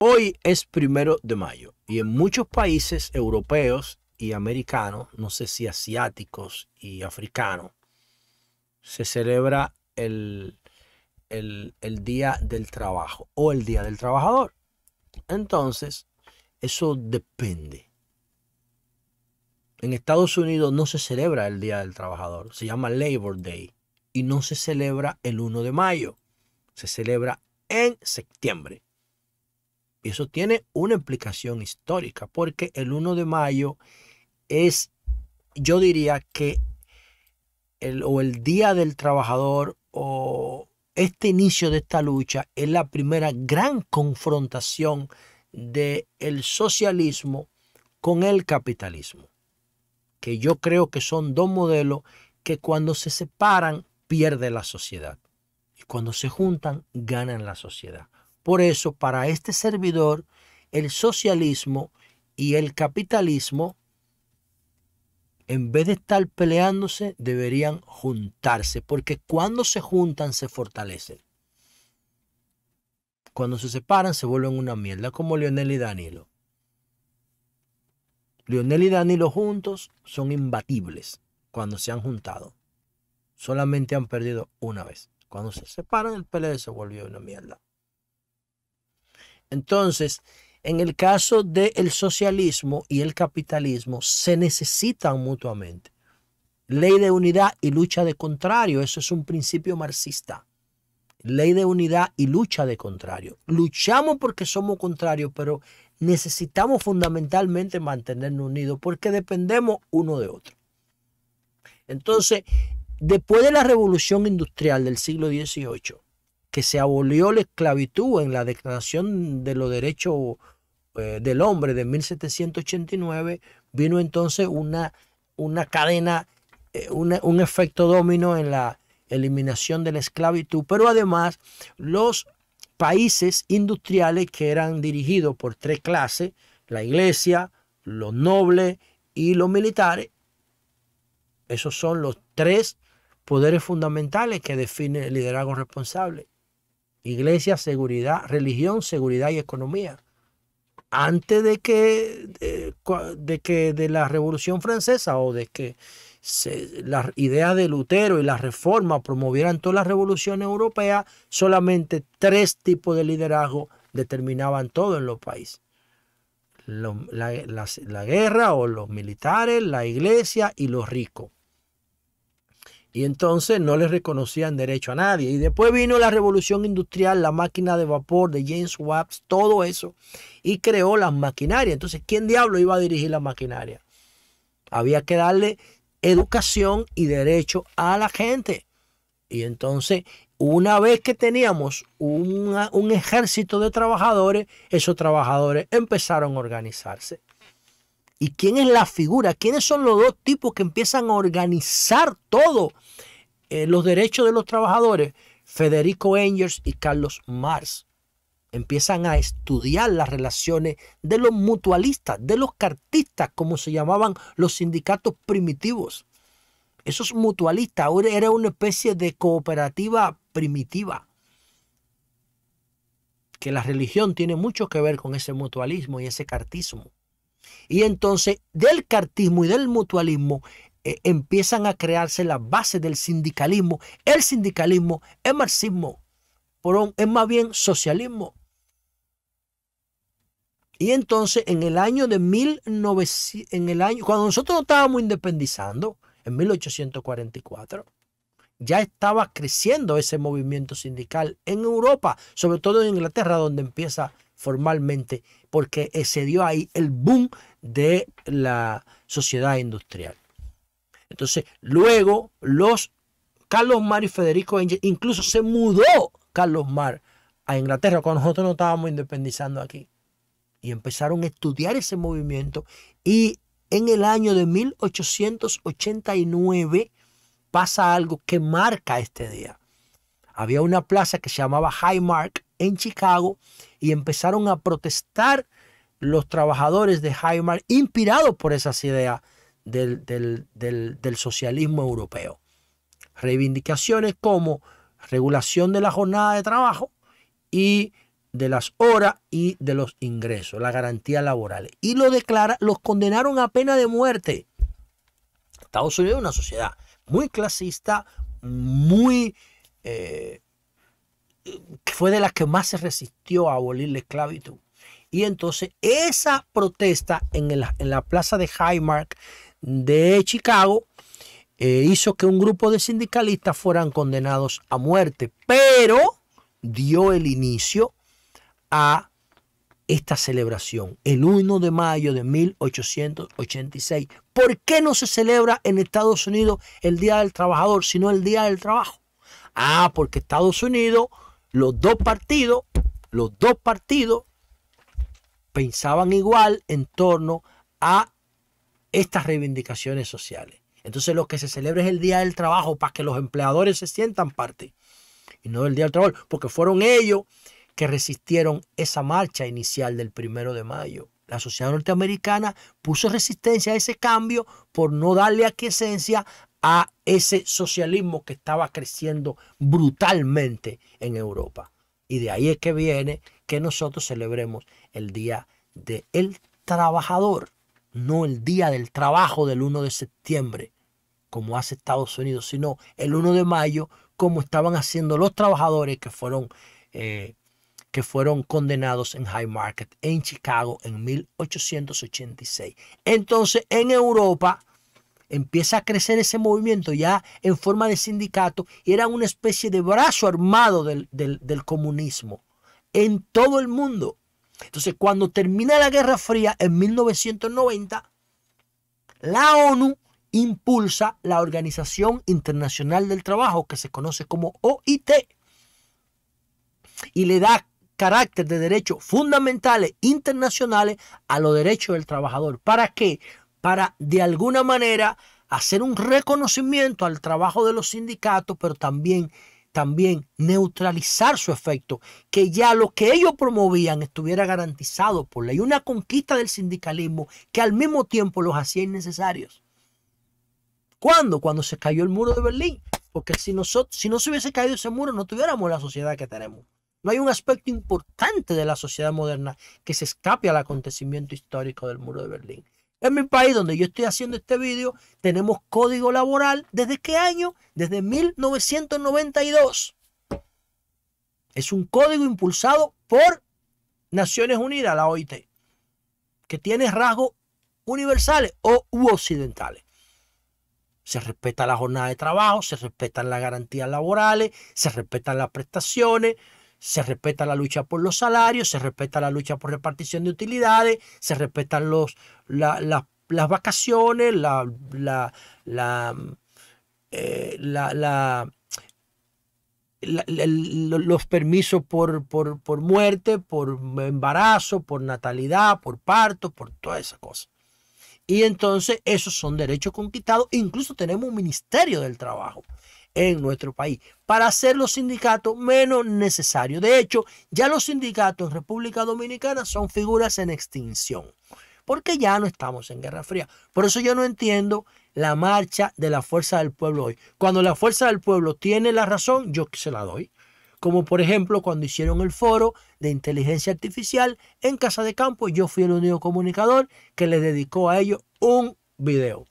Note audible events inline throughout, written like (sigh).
Hoy es primero de mayo y en muchos países europeos y americanos, no sé si asiáticos y africanos, se celebra el, el, Día del Trabajo o el Día del Trabajador. Entonces, eso depende. En Estados Unidos no se celebra el Día del Trabajador, se llama Labor Day y no se celebra el 1 de mayo, se celebra en septiembre. Y eso tiene una implicación histórica, porque el 1 de mayo es, yo diría que, el, o el Día del Trabajador, o este inicio de esta lucha, es la primera gran confrontación del el socialismo con el capitalismo, que yo creo que son dos modelos que cuando se separan pierde la sociedad y cuando se juntan ganan la sociedad. Por eso, para este servidor, el socialismo y el capitalismo, en vez de estar peleándose, deberían juntarse, porque cuando se juntan, se fortalecen. Cuando se separan, se vuelven una mierda, como Lionel y Danilo. Lionel y Danilo juntos son imbatibles cuando se han juntado. Solamente han perdido una vez. Cuando se separan, el PLD e se volvió una mierda. Entonces, en el caso del socialismo y el capitalismo, se necesitan mutuamente. Ley de unidad y lucha de contrario, eso es un principio marxista. Ley de unidad y lucha de contrario. Luchamos porque somos contrarios, pero necesitamos fundamentalmente mantenernos unidos porque dependemos uno de otro. Entonces, después de la revolución industrial del siglo XVIII, que se abolió la esclavitud en la Declaración de los Derechos eh, del Hombre de 1789, vino entonces una, una cadena, eh, un efecto domino en la eliminación de la esclavitud, pero además los países industriales que eran dirigidos por tres clases, la iglesia, los nobles y los militares, esos son los tres poderes fundamentales que define el liderazgo responsable. Iglesia, seguridad, religión, seguridad y economía. Antes de que de, que de la Revolución Francesa o de que las ideas de Lutero y la reforma promovieran todas las revoluciones europeas, solamente tres tipos de liderazgo determinaban todo en los países. la, guerra o los militares, la iglesia y los ricos. Y entonces no le reconocían derecho a nadie. Y después vino la revolución industrial, la máquina de vapor de James Watt, todo eso, y creó la maquinaria. Entonces, ¿quién diablo iba a dirigir la maquinaria? Había que darle educación y derecho a la gente. Y entonces, una vez que teníamos un ejército de trabajadores, esos trabajadores empezaron a organizarse. ¿Y quién es la figura? ¿Quiénes son los dos tipos que empiezan a organizar todo? Eh, los derechos de los trabajadores, Federico Engels y Carlos Marx empiezan a estudiar las relaciones de los mutualistas, de los cartistas, como se llamaban los sindicatos primitivos. Esos mutualistas ahora era una especie de cooperativa primitiva. Que la religión tiene mucho que ver con ese mutualismo y ese cartismo. Y entonces del cartismo y del mutualismo eh, empiezan a crearse las bases del sindicalismo. El sindicalismo es marxismo, pero es más bien socialismo. Y entonces en el año de 1900, en el año, cuando nosotros estábamos independizando, en 1844, ya estaba creciendo ese movimiento sindical en Europa, sobre todo en Inglaterra, donde empieza formalmente, porque se dio ahí el boom de la sociedad industrial. Entonces, luego los Carlos Mar y Federico Engel, incluso se mudó Carlos Mar a Inglaterra cuando nosotros no estábamos independizando aquí. Y empezaron a estudiar ese movimiento y en el año de 1889 pasa algo que marca este día. Había una plaza que se llamaba Highmark en Chicago y empezaron a protestar los trabajadores de Highmark inspirados por esas ideas del, socialismo europeo. Reivindicaciones como regulación de la jornada de trabajo y de las horas y de los ingresos, la garantía laboral Y lo declara, los condenaron a pena de muerte. Estados Unidos es una sociedad muy clasista, muy... que eh, fue de las que más se resistió a abolir la esclavitud. Y entonces esa protesta en, en la plaza de Highmark de Chicago eh, hizo que un grupo de sindicalistas fueran condenados a muerte, pero dio el inicio a esta celebración, el 1 de mayo de 1886. ¿Por qué no se celebra en Estados Unidos el Día del Trabajador, sino el Día del Trabajo? Ah, porque Estados Unidos, los dos partidos, los dos partidos pensaban igual en torno a estas reivindicaciones sociales. Entonces lo que se celebra es el Día del Trabajo para que los empleadores se sientan parte y no el Día del Trabajo, porque fueron ellos que resistieron esa marcha inicial del primero de mayo. La sociedad norteamericana puso resistencia a ese cambio por no darle aquiescencia a ese socialismo que estaba creciendo brutalmente en Europa. Y de ahí es que viene que nosotros celebremos el Día del Trabajador no el día del trabajo del 1 de septiembre, como hace Estados Unidos, sino el 1 de mayo, como estaban haciendo los trabajadores que fueron, eh, que fueron condenados en High Market en Chicago en 1886. Entonces, en Europa empieza a crecer ese movimiento ya en forma de sindicato y era una especie de brazo armado del comunismo en todo el mundo. Entonces, cuando termina la Guerra Fría en 1990, la ONU impulsa la Organización Internacional del Trabajo, que se conoce como OIT, y le da carácter de derechos fundamentales internacionales a los derechos del trabajador. ¿Para qué? Para, de alguna manera, hacer un reconocimiento al trabajo de los sindicatos, pero también también neutralizar su efecto, que ya lo que ellos promovían estuviera garantizado por ley. Una conquista del sindicalismo que al mismo tiempo los hacía innecesarios. ¿Cuándo? Cuando se cayó el muro de Berlín. Porque si, nosotros, si no se hubiese caído ese muro, no tuviéramos la sociedad que tenemos. No hay un aspecto importante de la sociedad moderna que se escape al acontecimiento histórico del muro de Berlín. En mi país donde yo estoy haciendo este vídeo, tenemos código laboral. ¿Desde qué año? Desde 1992. Es un código impulsado por Naciones Unidas, la OIT, que tiene rasgos universales o u occidentales. Se respeta la jornada de trabajo, se respetan las garantías laborales, se respetan las prestaciones, se respeta la lucha por los salarios, se respeta la lucha por repartición de utilidades, se respetan las vacaciones, la, eh, los permisos por, por, por muerte, por embarazo, por natalidad, por parto, por toda esa cosa. Y entonces esos son derechos conquistados. Incluso tenemos un ministerio del trabajo en nuestro país, para hacer los sindicatos menos necesarios. De hecho, ya los sindicatos en República Dominicana son figuras en extinción, porque ya no estamos en Guerra Fría. Por eso yo no entiendo la marcha de la fuerza del pueblo hoy. Cuando la fuerza del pueblo tiene la razón, yo se la doy. Como por ejemplo cuando hicieron el foro de inteligencia artificial en Casa de Campo, yo fui el único comunicador que le dedicó a ello un video.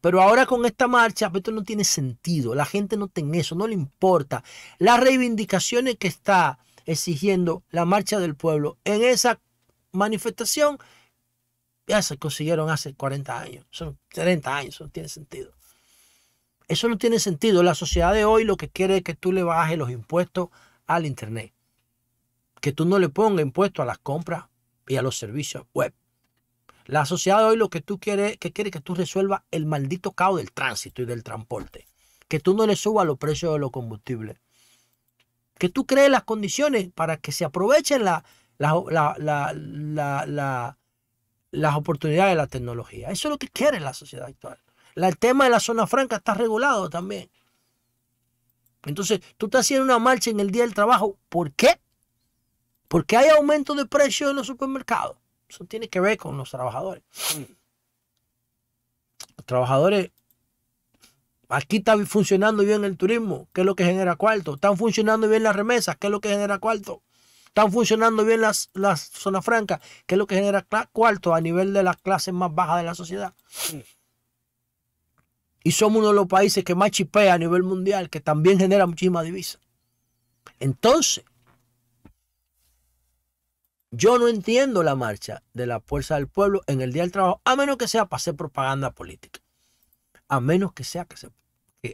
Pero ahora con esta marcha, esto no tiene sentido. La gente no tiene eso, no le importa. Las reivindicaciones que está exigiendo la marcha del pueblo en esa manifestación ya se consiguieron hace 40 años, son 30 años, eso no tiene sentido. Eso no tiene sentido. La sociedad de hoy lo que quiere es que tú le bajes los impuestos al Internet. Que tú no le pongas impuestos a las compras y a los servicios web. La sociedad hoy lo que tú quieres, que quiere que tú resuelvas el maldito caos del tránsito y del transporte. Que tú no le subas los precios de los combustibles. Que tú crees las condiciones para que se aprovechen las oportunidades de la tecnología. Eso es lo que quiere la sociedad actual. el tema de la zona franca está regulado también. Entonces, tú estás haciendo una marcha en el día del trabajo. ¿Por qué? Porque hay aumento de precios en los supermercados. Eso tiene que ver con los trabajadores. Mm. Los trabajadores, aquí está funcionando bien el turismo, que es lo que genera cuarto. Están funcionando bien las remesas, que es lo que genera cuarto. Están funcionando bien las, zonas francas, que es lo que genera cuarto a nivel de las clases más bajas de la sociedad. Mm. Y somos uno de los países que más chipea a nivel mundial, que también genera muchísima divisa. Entonces, yo no entiendo la marcha de la fuerza del pueblo en el Día del Trabajo, a menos que sea para hacer propaganda política. A menos que sea que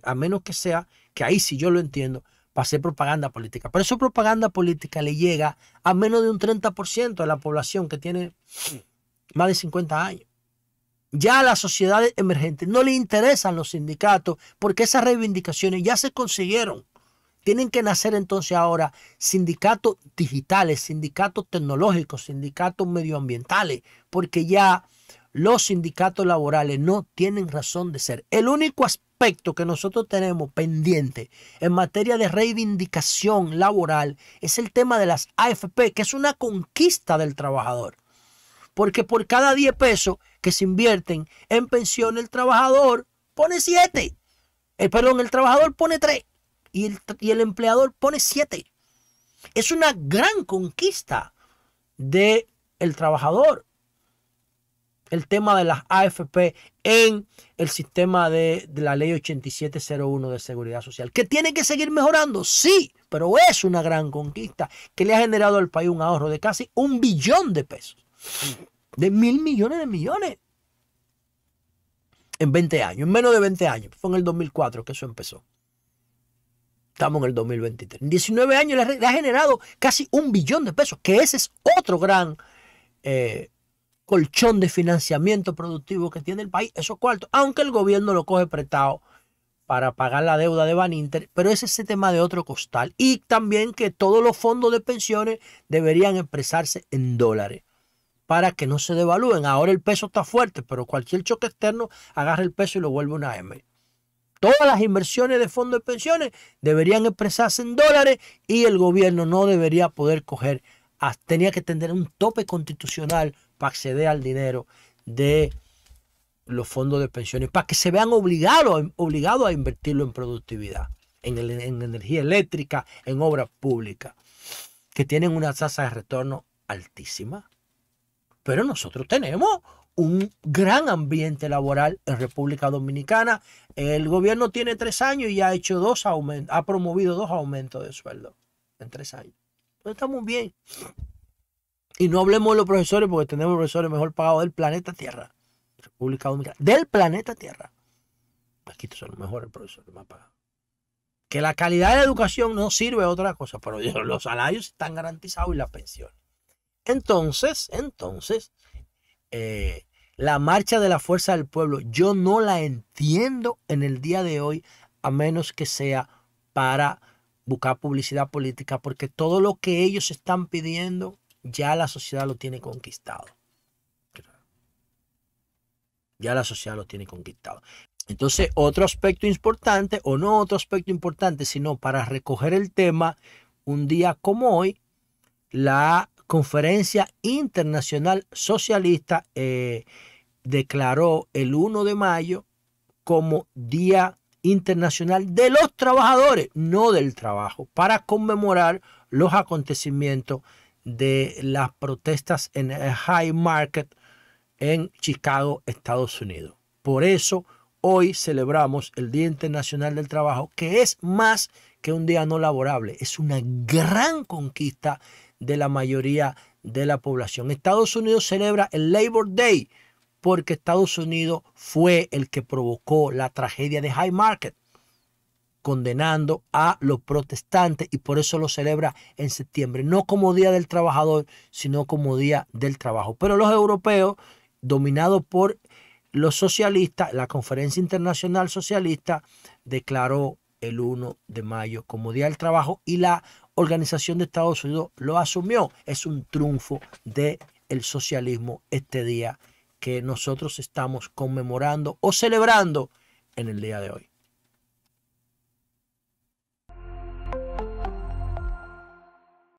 a menos que sea que ahí sí yo lo entiendo para hacer propaganda política. Pero esa propaganda política le llega a menos de un 30% de la población que tiene más de 50 años. Ya a las sociedades emergentes no le interesan los sindicatos porque esas reivindicaciones ya se consiguieron. Tienen que nacer entonces ahora sindicatos digitales, sindicatos tecnológicos, sindicatos medioambientales, porque ya los sindicatos laborales no tienen razón de ser. El único aspecto que nosotros tenemos pendiente en materia de reivindicación laboral es el tema de las AFP, que es una conquista del trabajador. Porque por cada 10 pesos que se invierten en pensión, el trabajador pone 7. El, eh, perdón, el trabajador pone 3 y el, empleador pone 7. Es una gran conquista del el trabajador el tema de las AFP en el sistema de, de, la ley 8701 de seguridad social. ¿Que tiene que seguir mejorando? Sí, pero es una gran conquista que le ha generado al país un ahorro de casi un billón de pesos. De mil millones de millones. En 20 años, en menos de 20 años. Fue en el 2004 que eso empezó. Estamos en el 2023. En 19 años le ha generado casi un billón de pesos, que ese es otro gran eh, colchón de financiamiento productivo que tiene el país, Eso cuarto. aunque el gobierno lo coge prestado para pagar la deuda de Inter, pero ese es el tema de otro costal. Y también que todos los fondos de pensiones deberían expresarse en dólares para que no se devalúen. Ahora el peso está fuerte, pero cualquier choque externo agarra el peso y lo vuelve una M. Todas las inversiones de fondos de pensiones deberían expresarse en dólares y el gobierno no debería poder coger, tenía que tener un tope constitucional para acceder al dinero de los fondos de pensiones, para que se vean obligados, a invertirlo en productividad, en, en energía eléctrica, en obras públicas, que tienen una tasa de retorno altísima. Pero nosotros tenemos un gran ambiente laboral en República Dominicana. El gobierno tiene tres años y ha hecho dos aumentos, ha promovido dos aumentos de sueldo en tres años. Entonces pues estamos bien. Y no hablemos de los profesores porque tenemos profesores mejor pagados del planeta Tierra. República Dominicana. Del planeta Tierra. Aquí son los mejores profesores más pagados. Que la calidad de la educación no sirve a otra cosa, pero (laughs) los salarios están garantizados y las pensiones. Entonces, entonces, eh, la marcha de la fuerza del pueblo, yo no la entiendo en el día de hoy, a menos que sea para buscar publicidad política, porque todo lo que ellos están pidiendo, ya la sociedad lo tiene conquistado. Ya la sociedad lo tiene conquistado. Entonces, otro aspecto importante, o no otro aspecto importante, sino para recoger el tema, un día como hoy, la Conferencia Internacional Socialista eh, declaró el 1 de mayo como Día Internacional de los Trabajadores, no del trabajo, para conmemorar los acontecimientos de las protestas en el High Market en Chicago, Estados Unidos. Por eso hoy celebramos el Día Internacional del Trabajo, que es más que un día no laborable, es una gran conquista de la mayoría de la población. Estados Unidos celebra el Labor Day porque Estados Unidos fue el que provocó la tragedia de High Market, condenando a los protestantes y por eso lo celebra en septiembre, no como Día del Trabajador, sino como Día del Trabajo. Pero los europeos, dominados por los socialistas, la Conferencia Internacional Socialista declaró el 1 de mayo como Día del Trabajo y la Organización de Estados Unidos lo asumió. Es un triunfo del el socialismo este día que nosotros estamos conmemorando o celebrando en el día de hoy.